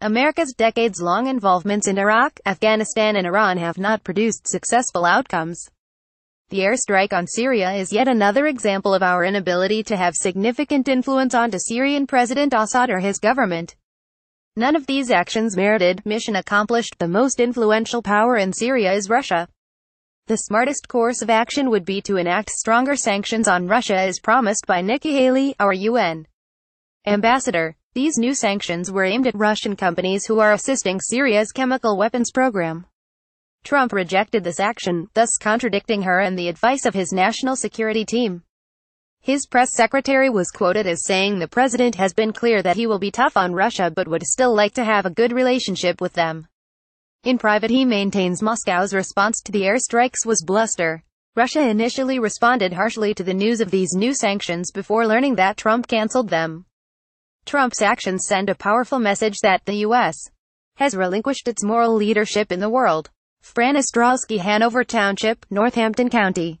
America's decades-long involvements in Iraq, Afghanistan and Iran have not produced successful outcomes. The airstrike on Syria is yet another example of our inability to have significant influence onto Syrian President Assad or his government. None of these actions merited, mission accomplished, the most influential power in Syria is Russia. The smartest course of action would be to enact stronger sanctions on Russia as promised by Nikki Haley, our UN ambassador. These new sanctions were aimed at Russian companies who are assisting Syria's chemical weapons program. Trump rejected this action, thus contradicting her and the advice of his national security team. His press secretary was quoted as saying the president has been clear that he will be tough on Russia but would still like to have a good relationship with them. In private he maintains Moscow's response to the airstrikes was bluster. Russia initially responded harshly to the news of these new sanctions before learning that Trump cancelled them. Trump's actions send a powerful message that the U.S. has relinquished its moral leadership in the world. Fran Ostrowski Hanover Township, Northampton County